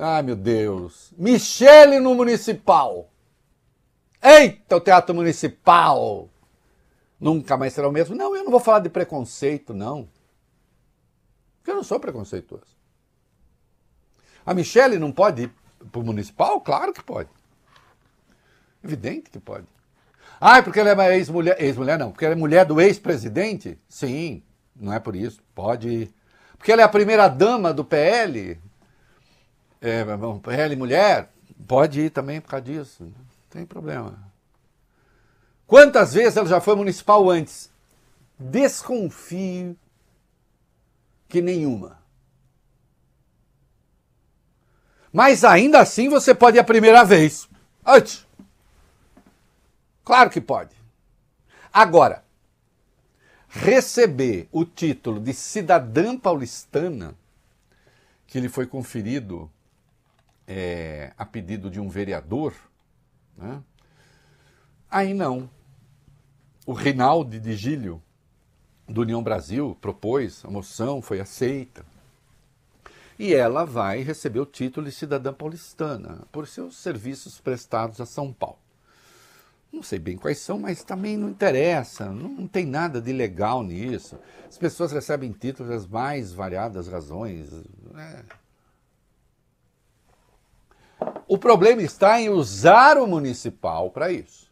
Ai, meu Deus. Michele no Municipal. Eita, o Teatro Municipal. Nunca mais será o mesmo. Não, eu não vou falar de preconceito, não. Porque eu não sou preconceituoso. A Michele não pode ir para o Municipal? Claro que pode. Evidente que pode. Ah, porque ela é ex-mulher. Ex-mulher não, porque ela é mulher do ex-presidente? Sim, não é por isso. Pode ir. Porque ela é a primeira dama do PL? é, mulher, pode ir também por causa disso, né? não tem problema. Quantas vezes ela já foi municipal antes? Desconfio que nenhuma. Mas ainda assim você pode ir a primeira vez. Antes. Claro que pode. Agora, receber o título de cidadã paulistana que lhe foi conferido é, a pedido de um vereador, né? aí não. O Reinaldo de Gílio, do União Brasil, propôs a moção, foi aceita. E ela vai receber o título de cidadã paulistana por seus serviços prestados a São Paulo. Não sei bem quais são, mas também não interessa, não, não tem nada de legal nisso. As pessoas recebem títulos das mais variadas razões. Né? O problema está em usar o municipal para isso.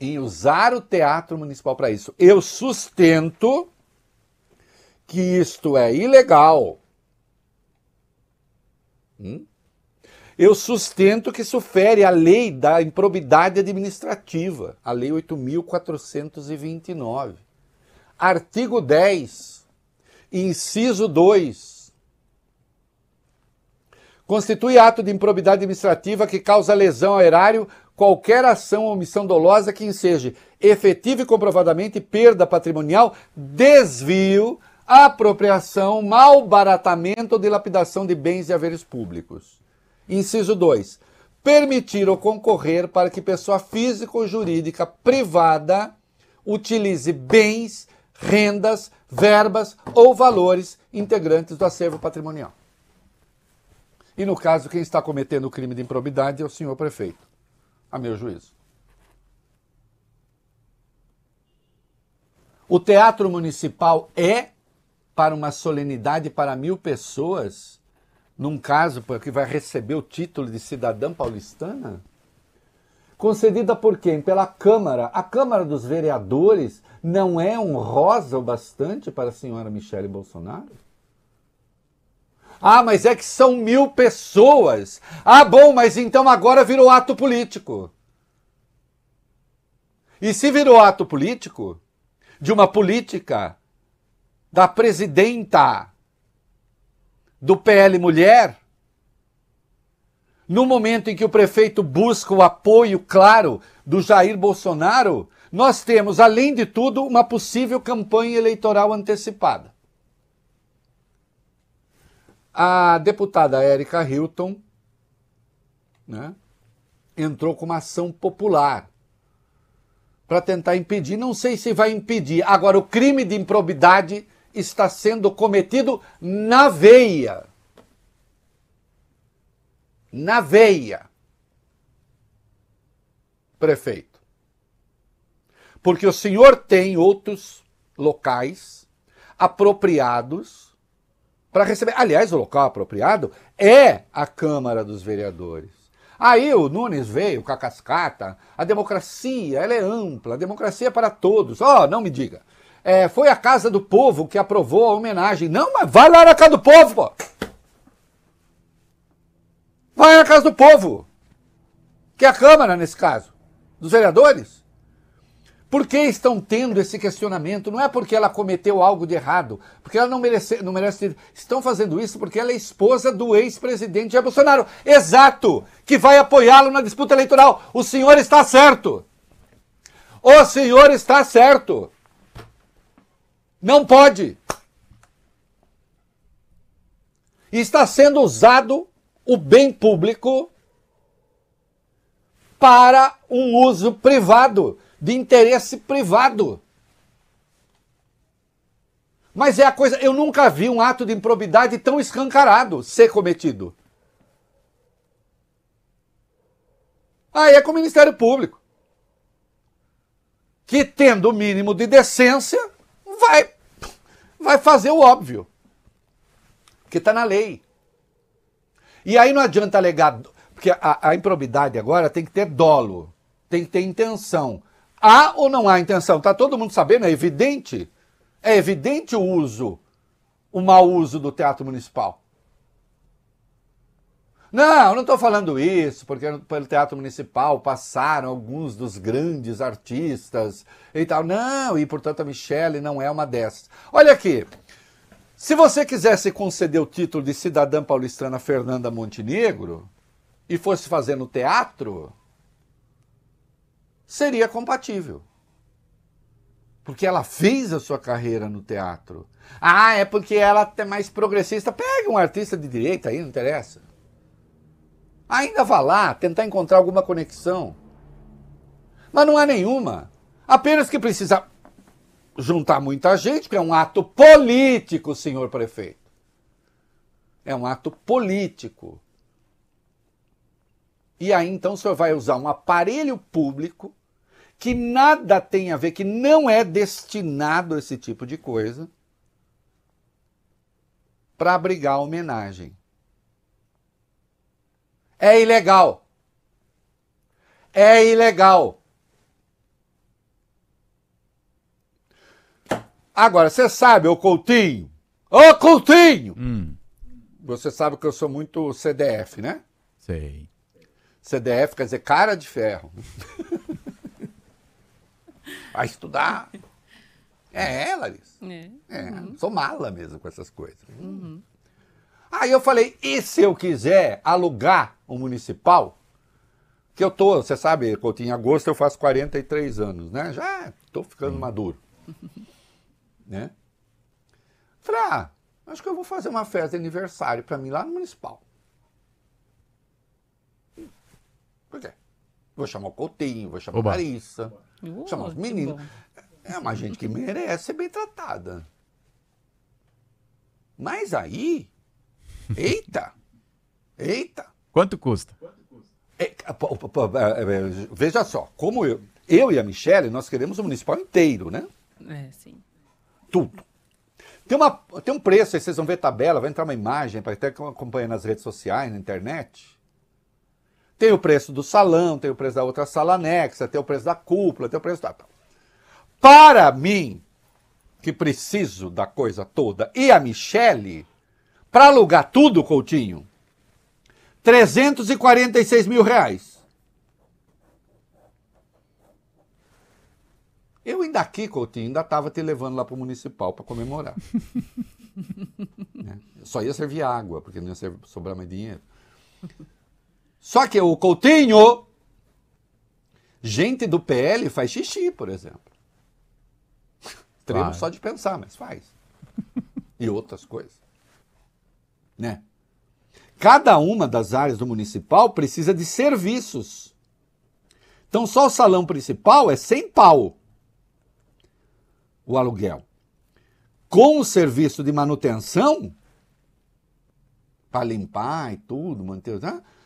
Em usar o teatro municipal para isso. Eu sustento que isto é ilegal. Hum? Eu sustento que isso fere a lei da improbidade administrativa, a lei 8429. Artigo 10, inciso 2 constitui ato de improbidade administrativa que causa lesão ao erário qualquer ação ou omissão dolosa que enseje efetiva e comprovadamente perda patrimonial, desvio, apropriação, malbaratamento ou dilapidação de bens e haveres públicos. Inciso 2. Permitir ou concorrer para que pessoa física ou jurídica privada utilize bens, rendas, verbas ou valores integrantes do acervo patrimonial. E no caso, quem está cometendo o crime de improbidade é o senhor prefeito, a meu juízo. O teatro municipal é para uma solenidade para mil pessoas, num caso que vai receber o título de cidadã paulistana? Concedida por quem? Pela Câmara. A Câmara dos Vereadores não é honrosa o bastante para a senhora Michele Bolsonaro? Ah, mas é que são mil pessoas. Ah, bom, mas então agora virou ato político. E se virou ato político, de uma política da presidenta do PL Mulher, no momento em que o prefeito busca o apoio claro do Jair Bolsonaro, nós temos, além de tudo, uma possível campanha eleitoral antecipada. A deputada Érica Hilton né, entrou com uma ação popular para tentar impedir. Não sei se vai impedir. Agora, o crime de improbidade está sendo cometido na veia. Na veia. Prefeito. Porque o senhor tem outros locais apropriados para receber. Aliás, o local apropriado é a Câmara dos Vereadores. Aí o Nunes veio com a cascata, a democracia, ela é ampla, a democracia é para todos. Ó, oh, não me diga. É, foi a Casa do Povo que aprovou a homenagem. Não, mas vai lá na Casa do Povo, pô. Vai na Casa do Povo. Que é a Câmara, nesse caso. Dos vereadores. Por que estão tendo esse questionamento? Não é porque ela cometeu algo de errado, porque ela não merece, não merece. Estão fazendo isso porque ela é esposa do ex-presidente Jair Bolsonaro. Exato! Que vai apoiá-lo na disputa eleitoral. O senhor está certo! O senhor está certo! Não pode! está sendo usado o bem público para um uso privado de interesse privado. Mas é a coisa, eu nunca vi um ato de improbidade tão escancarado ser cometido. Aí ah, é com o Ministério Público. Que tendo o mínimo de decência, vai vai fazer o óbvio. Que está na lei. E aí não adianta alegar, porque a, a improbidade agora tem que ter dolo, tem que ter intenção. Há ou não há intenção? Está todo mundo sabendo? É evidente. É evidente o uso, o mau uso do teatro municipal. Não, não estou falando isso, porque pelo Teatro Municipal passaram alguns dos grandes artistas e tal. Não, e portanto a Michelle não é uma dessas. Olha aqui, se você quisesse conceder o título de cidadã paulistana Fernanda Montenegro e fosse fazer no teatro, seria compatível. Porque ela fez a sua carreira no teatro. Ah, é porque ela é mais progressista. Pega um artista de direita aí, não interessa. Ainda vá lá tentar encontrar alguma conexão. Mas não há nenhuma. Apenas que precisa juntar muita gente, porque é um ato político, senhor prefeito. É um ato político. E aí então o senhor vai usar um aparelho público que nada tem a ver, que não é destinado esse tipo de coisa, para abrigar a homenagem. É ilegal. É ilegal. Agora, você sabe, ô Coutinho? Ô Coutinho! Hum. Você sabe que eu sou muito CDF, né? Sei. CDF quer dizer cara de ferro. Vai estudar. É, é Larissa. É. é uhum. Sou mala mesmo com essas coisas. Uhum. Aí eu falei, e se eu quiser alugar um municipal? Que eu tô, você sabe, em agosto eu faço 43 anos, né? Já tô ficando uhum. maduro. né? Falei, ah, acho que eu vou fazer uma festa de aniversário para mim lá no municipal. Por quê? É. Vou chamar o Coutinho, vou chamar Oba. a Larissa, Vou chamar os meninos. É uma gente que merece ser bem tratada. Mas aí, eita, eita. Quanto custa? É, é, é, é, veja só, como eu, eu e a Michelle, nós queremos o municipal inteiro, né? É, sim. Tudo. Tem, uma, tem um preço aí, vocês vão ver tabela, vai entrar uma imagem para até acompanhar nas redes sociais, na internet. Tem o preço do salão, tem o preço da outra sala anexa, tem o preço da cúpula, tem o preço da. Para mim, que preciso da coisa toda, e a Michele, para alugar tudo, Coutinho, 346 mil reais. Eu ainda aqui, Coutinho, ainda estava te levando lá para o municipal para comemorar. né? Só ia servir água, porque não ia sobrar mais dinheiro. Só que o Coutinho, gente do PL faz xixi, por exemplo. Tremo só de pensar, mas faz. E outras coisas. Né? Cada uma das áreas do municipal precisa de serviços. Então só o salão principal é sem pau o aluguel. Com o serviço de manutenção, para limpar e tudo, manter. Tá?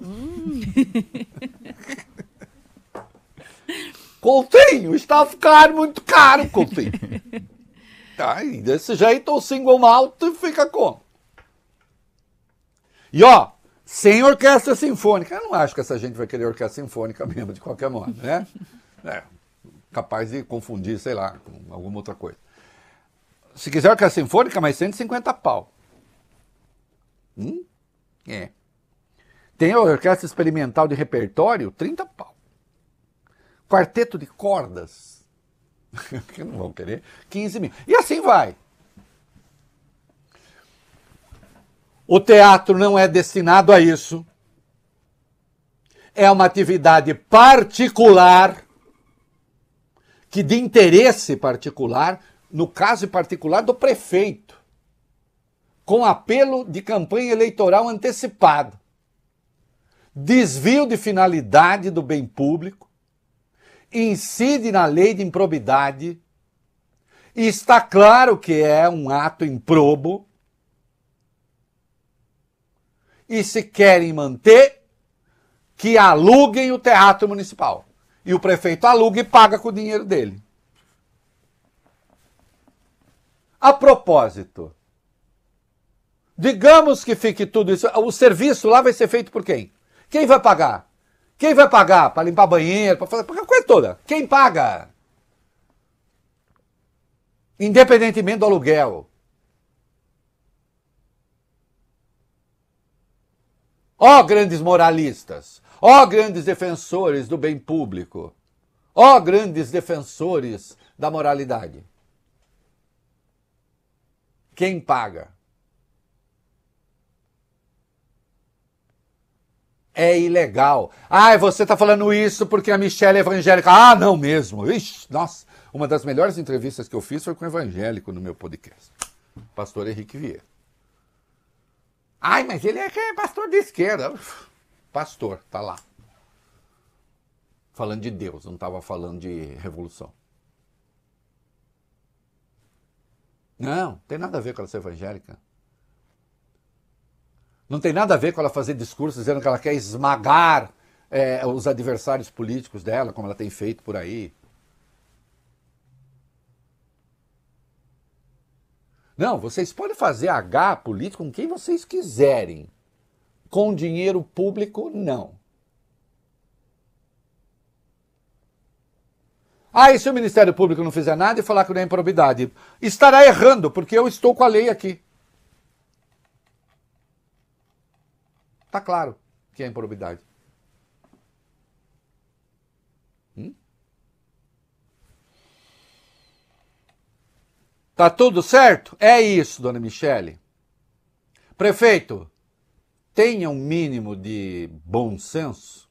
Hum. Coutinho, está a ficar muito caro, Coutinho. Ai, tá, desse jeito o single malt fica como? E ó, sem orquestra sinfônica. Eu não acho que essa gente vai querer orquestra sinfônica mesmo, de qualquer modo, né? É, capaz de confundir, sei lá, com alguma outra coisa. Se quiser orquestra sinfônica, mais 150 pau. Hum? É. Tem orquestra experimental de repertório, 30 pau. Quarteto de cordas, que não vão querer, 15 mil. E assim vai. O teatro não é destinado a isso. É uma atividade particular, que de interesse particular, no caso particular do prefeito, com apelo de campanha eleitoral antecipado desvio de finalidade do bem público, incide na lei de improbidade, e está claro que é um ato improbo, e se querem manter, que aluguem o teatro municipal. E o prefeito aluga e paga com o dinheiro dele. A propósito, digamos que fique tudo isso. O serviço lá vai ser feito por quem? Quem vai pagar? Quem vai pagar para limpar banheiro, para fazer a coisa toda? Quem paga? Independentemente do aluguel. Ó oh, grandes moralistas, ó oh, grandes defensores do bem público, ó oh, grandes defensores da moralidade. Quem paga? é ilegal. Ah, você está falando isso porque a Michelle é evangélica. Ah, não mesmo. Ixi, nossa, uma das melhores entrevistas que eu fiz foi com o evangélico no meu podcast. Pastor Henrique Vieira. Ai, mas ele é, é pastor de esquerda. Pastor, tá lá. Falando de Deus, não estava falando de revolução. Não, tem nada a ver com ela ser evangélica. Não tem nada a ver com ela fazer discurso dizendo que ela quer esmagar é, os adversários políticos dela, como ela tem feito por aí. Não, vocês podem fazer H político com quem vocês quiserem. Com dinheiro público, não. Ah, e se o Ministério Público não fizer nada e falar que não é improbidade? Estará errando, porque eu estou com a lei aqui. Está claro que é improbidade. Hum? Tá tudo certo? É isso, dona Michele. Prefeito, tenha um mínimo de bom senso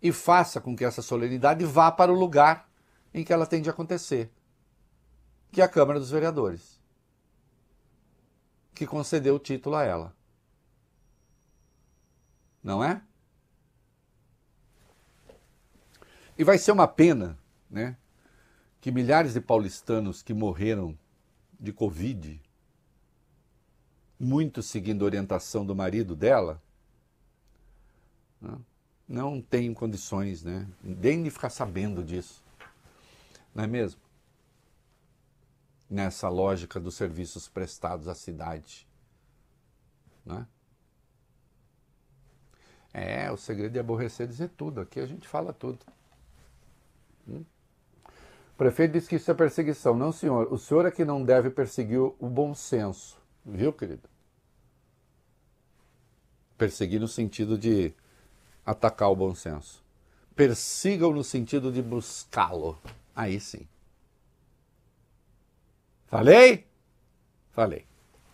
e faça com que essa solenidade vá para o lugar em que ela tem de acontecer, que é a Câmara dos Vereadores, que concedeu o título a ela não é? E vai ser uma pena, né, que milhares de paulistanos que morreram de Covid, muito seguindo a orientação do marido dela, né, não tenham condições, né, nem de ficar sabendo disso, não é mesmo? Nessa lógica dos serviços prestados à cidade, não é? É, o segredo de aborrecer é dizer tudo. Aqui a gente fala tudo. Hum? O prefeito disse que isso é perseguição. Não, senhor. O senhor é que não deve perseguir o bom senso. Viu, querido? Perseguir no sentido de atacar o bom senso. Persigam no sentido de buscá-lo. Aí sim. Falei? Falei.